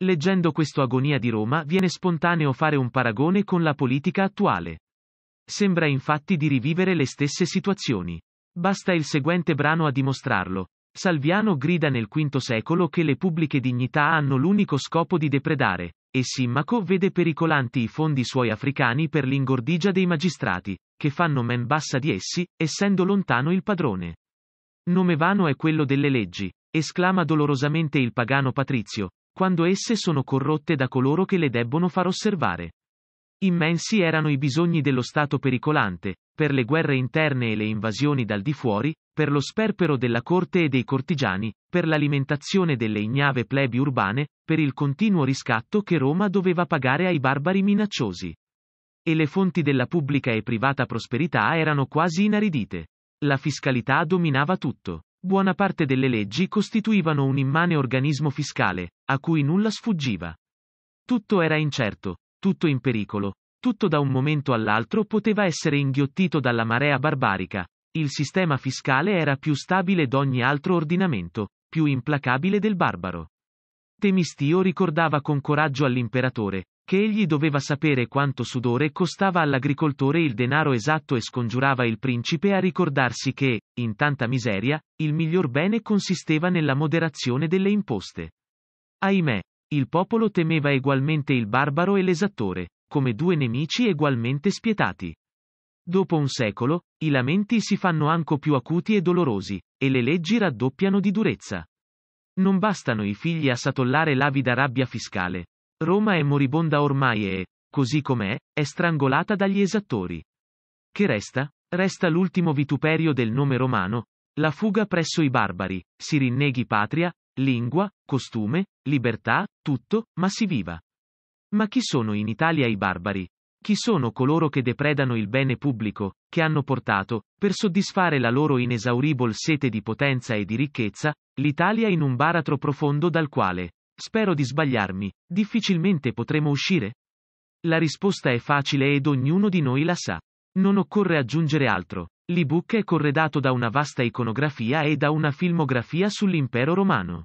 Leggendo questo Agonia di Roma viene spontaneo fare un paragone con la politica attuale. Sembra infatti di rivivere le stesse situazioni. Basta il seguente brano a dimostrarlo. Salviano grida nel V secolo che le pubbliche dignità hanno l'unico scopo di depredare, e Simmaco vede pericolanti i fondi suoi africani per l'ingordigia dei magistrati, che fanno men bassa di essi, essendo lontano il padrone. Nome vano è quello delle leggi, esclama dolorosamente il pagano patrizio, quando esse sono corrotte da coloro che le debbono far osservare. Immensi erano i bisogni dello Stato pericolante, per le guerre interne e le invasioni dal di fuori, per lo sperpero della corte e dei cortigiani, per l'alimentazione delle ignave plebi urbane, per il continuo riscatto che Roma doveva pagare ai barbari minacciosi. E le fonti della pubblica e privata prosperità erano quasi inaridite. La fiscalità dominava tutto buona parte delle leggi costituivano un immane organismo fiscale, a cui nulla sfuggiva. Tutto era incerto, tutto in pericolo, tutto da un momento all'altro poteva essere inghiottito dalla marea barbarica, il sistema fiscale era più stabile d'ogni altro ordinamento, più implacabile del barbaro. Temistio ricordava con coraggio all'imperatore, che egli doveva sapere quanto sudore costava all'agricoltore il denaro esatto e scongiurava il principe a ricordarsi che, in tanta miseria, il miglior bene consisteva nella moderazione delle imposte. Ahimè, il popolo temeva egualmente il barbaro e l'esattore, come due nemici egualmente spietati. Dopo un secolo, i lamenti si fanno anco più acuti e dolorosi, e le leggi raddoppiano di durezza. Non bastano i figli a satollare l'avida rabbia fiscale, Roma è moribonda ormai e, così com'è, è strangolata dagli esattori. Che resta? Resta l'ultimo vituperio del nome romano, la fuga presso i barbari, si rinneghi patria, lingua, costume, libertà, tutto, ma si viva. Ma chi sono in Italia i barbari? Chi sono coloro che depredano il bene pubblico, che hanno portato, per soddisfare la loro inesauribile sete di potenza e di ricchezza, l'Italia in un baratro profondo dal quale, Spero di sbagliarmi, difficilmente potremo uscire? La risposta è facile ed ognuno di noi la sa. Non occorre aggiungere altro. L'ebook è corredato da una vasta iconografia e da una filmografia sull'impero romano.